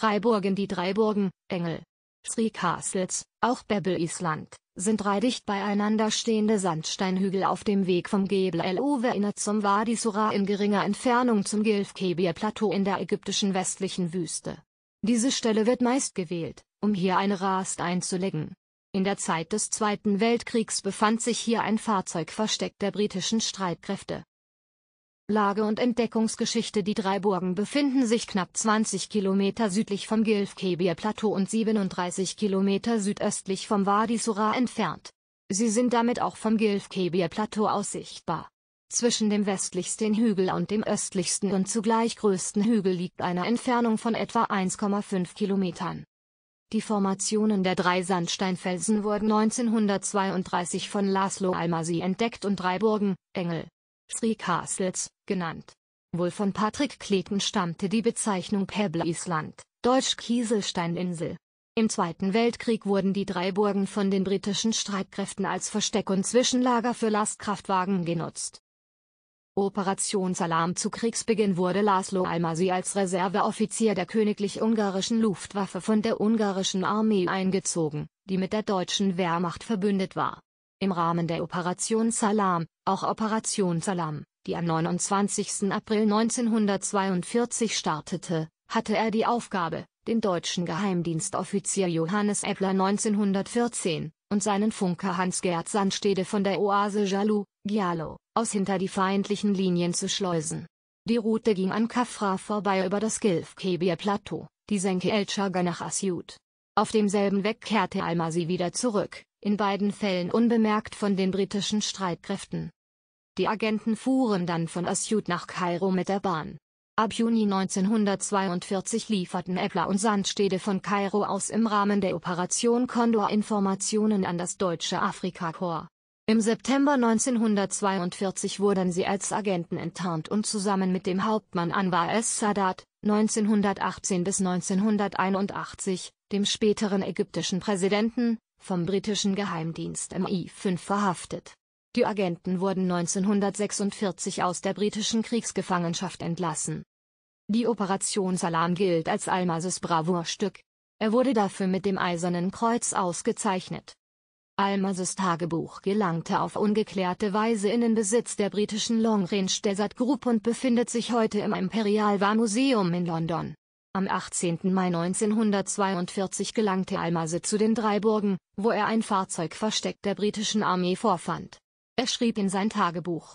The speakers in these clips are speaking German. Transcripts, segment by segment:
Drei Burgen Die drei Burgen, Engel, Three Castles, auch Bebel Island, sind drei dicht beieinander stehende Sandsteinhügel auf dem Weg vom Gebel El Oweiner zum Wadi Sura in geringer Entfernung zum Gilfkebir Plateau in der ägyptischen westlichen Wüste. Diese Stelle wird meist gewählt, um hier eine Rast einzulegen. In der Zeit des Zweiten Weltkriegs befand sich hier ein Fahrzeugversteck der britischen Streitkräfte. Lage und Entdeckungsgeschichte Die drei Burgen befinden sich knapp 20 Kilometer südlich vom Gilfkebir-Plateau und 37 Kilometer südöstlich vom Wadi Surah entfernt. Sie sind damit auch vom Gilfkebir-Plateau aus sichtbar. Zwischen dem westlichsten Hügel und dem östlichsten und zugleich größten Hügel liegt eine Entfernung von etwa 1,5 Kilometern. Die Formationen der drei Sandsteinfelsen wurden 1932 von Laszlo Almasi entdeckt und drei Burgen, Engel, Three Castles, genannt. Wohl von Patrick Clayton stammte die Bezeichnung Pebble Island, deutsch Kieselsteininsel. Im Zweiten Weltkrieg wurden die drei Burgen von den britischen Streitkräften als Versteck und Zwischenlager für Lastkraftwagen genutzt. Operationsalarm zu Kriegsbeginn wurde Laszlo Almasi als Reserveoffizier der königlich ungarischen Luftwaffe von der ungarischen Armee eingezogen, die mit der deutschen Wehrmacht verbündet war. Im Rahmen der Operation Salam, auch Operation Salam, die am 29. April 1942 startete, hatte er die Aufgabe, den deutschen Geheimdienstoffizier Johannes Eppler 1914 und seinen Funker Hans-Gerd Sandstede von der Oase Jalou, Gialo, aus hinter die feindlichen Linien zu schleusen. Die Route ging an Kafra vorbei über das gilf kebir plateau die Senke El Chaga nach Asyut. Auf demselben Weg kehrte Almasi wieder zurück, in beiden Fällen unbemerkt von den britischen Streitkräften. Die Agenten fuhren dann von Asyut nach Kairo mit der Bahn. Ab Juni 1942 lieferten Eppler und Sandstede von Kairo aus im Rahmen der Operation Condor Informationen an das deutsche Afrikakorps. Im September 1942 wurden sie als Agenten enttarnt und zusammen mit dem Hauptmann Anwar es Sadat, 1918 bis 1981, dem späteren ägyptischen Präsidenten, vom britischen Geheimdienst MI5 verhaftet. Die Agenten wurden 1946 aus der britischen Kriegsgefangenschaft entlassen. Die Operation Salam gilt als Almases Bravourstück. Er wurde dafür mit dem Eisernen Kreuz ausgezeichnet. Almases Tagebuch gelangte auf ungeklärte Weise in den Besitz der britischen Long Range Desert Group und befindet sich heute im Imperial War Museum in London. Am 18. Mai 1942 gelangte Almase zu den Dreiburgen, wo er ein Fahrzeug versteckt der britischen Armee vorfand. Er schrieb in sein Tagebuch.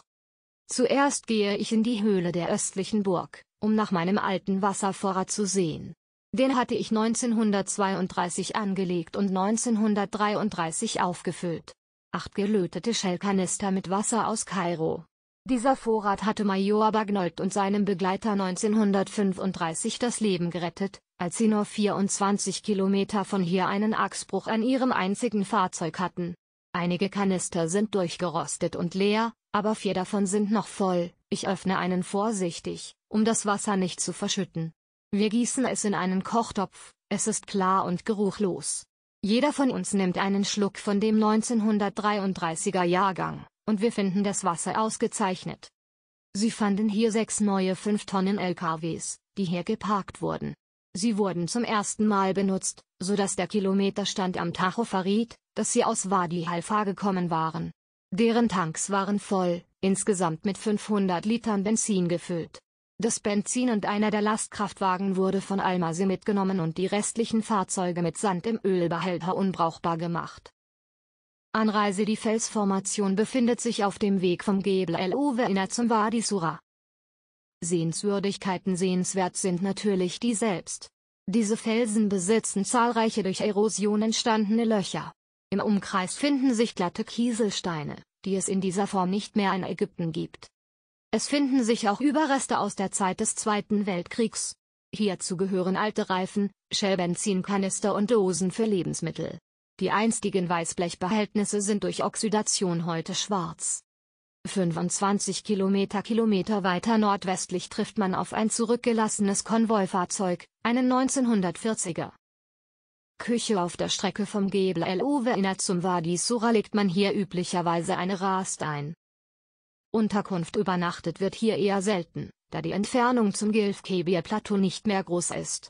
Zuerst gehe ich in die Höhle der östlichen Burg, um nach meinem alten Wasservorrat zu sehen. Den hatte ich 1932 angelegt und 1933 aufgefüllt. Acht gelötete Schellkanister mit Wasser aus Kairo, dieser Vorrat hatte Major Bagnold und seinem Begleiter 1935 das Leben gerettet, als sie nur 24 Kilometer von hier einen Achsbruch an ihrem einzigen Fahrzeug hatten. Einige Kanister sind durchgerostet und leer, aber vier davon sind noch voll. Ich öffne einen vorsichtig, um das Wasser nicht zu verschütten. Wir gießen es in einen Kochtopf, es ist klar und geruchlos. Jeder von uns nimmt einen Schluck von dem 1933er Jahrgang und wir finden das Wasser ausgezeichnet. Sie fanden hier sechs neue 5 Tonnen LKWs, die hier geparkt wurden. Sie wurden zum ersten Mal benutzt, so dass der Kilometerstand am Tacho verriet, dass sie aus Wadi Halfa gekommen waren. Deren Tanks waren voll, insgesamt mit 500 Litern Benzin gefüllt. Das Benzin und einer der Lastkraftwagen wurde von Almasi mitgenommen und die restlichen Fahrzeuge mit Sand im Ölbehälter unbrauchbar gemacht. Anreise Die Felsformation befindet sich auf dem Weg vom Gebel El Oveina zum Wadi Sura. Sehenswürdigkeiten Sehenswert sind natürlich die selbst. Diese Felsen besitzen zahlreiche durch Erosion entstandene Löcher. Im Umkreis finden sich glatte Kieselsteine, die es in dieser Form nicht mehr in Ägypten gibt. Es finden sich auch Überreste aus der Zeit des Zweiten Weltkriegs. Hierzu gehören alte Reifen, Shell-Benzinkanister und Dosen für Lebensmittel. Die einstigen Weißblechbehältnisse sind durch Oxidation heute schwarz. 25 Kilometer Kilometer weiter nordwestlich trifft man auf ein zurückgelassenes Konvoifahrzeug, einen 1940er. Küche auf der Strecke vom Gebel El Ouveina zum Wadi Sura legt man hier üblicherweise eine Rast ein. Unterkunft übernachtet wird hier eher selten, da die Entfernung zum Gilf Kebir plateau nicht mehr groß ist.